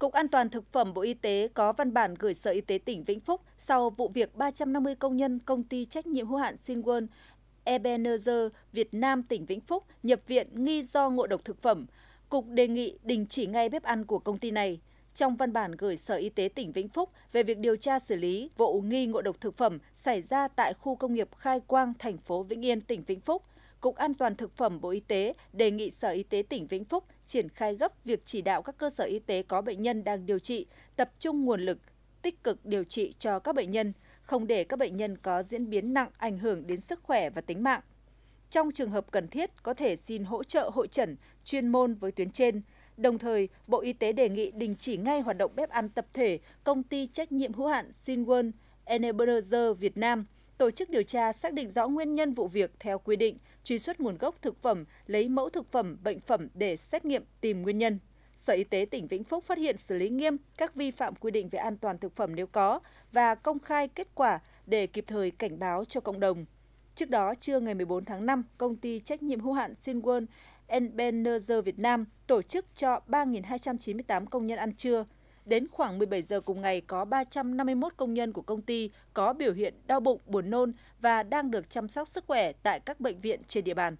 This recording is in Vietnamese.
Cục An toàn Thực phẩm Bộ Y tế có văn bản gửi Sở Y tế tỉnh Vĩnh Phúc sau vụ việc 350 công nhân công ty trách nhiệm hữu hạn Sinwon Ebenezer Việt Nam tỉnh Vĩnh Phúc nhập viện nghi do ngộ độc thực phẩm. Cục đề nghị đình chỉ ngay bếp ăn của công ty này trong văn bản gửi Sở Y tế tỉnh Vĩnh Phúc về việc điều tra xử lý vụ nghi ngộ độc thực phẩm xảy ra tại khu công nghiệp Khai Quang, thành phố Vĩnh Yên, tỉnh Vĩnh Phúc. Cục An toàn Thực phẩm Bộ Y tế đề nghị Sở Y tế tỉnh Vĩnh Phúc triển khai gấp việc chỉ đạo các cơ sở y tế có bệnh nhân đang điều trị, tập trung nguồn lực, tích cực điều trị cho các bệnh nhân, không để các bệnh nhân có diễn biến nặng ảnh hưởng đến sức khỏe và tính mạng. Trong trường hợp cần thiết, có thể xin hỗ trợ hội trần chuyên môn với tuyến trên – Đồng thời, Bộ Y tế đề nghị đình chỉ ngay hoạt động bếp ăn tập thể công ty trách nhiệm hữu hạn Sinwon Enabler Việt Nam, tổ chức điều tra xác định rõ nguyên nhân vụ việc theo quy định, truy xuất nguồn gốc thực phẩm, lấy mẫu thực phẩm, bệnh phẩm để xét nghiệm tìm nguyên nhân. Sở Y tế tỉnh Vĩnh Phúc phát hiện xử lý nghiêm các vi phạm quy định về an toàn thực phẩm nếu có và công khai kết quả để kịp thời cảnh báo cho cộng đồng. Trước đó, trưa ngày 14 tháng 5, công ty trách nhiệm hữu hạn Sinwon Ebenezer Việt Nam tổ chức cho 3.298 công nhân ăn trưa. Đến khoảng 17 giờ cùng ngày, có 351 công nhân của công ty có biểu hiện đau bụng, buồn nôn và đang được chăm sóc sức khỏe tại các bệnh viện trên địa bàn.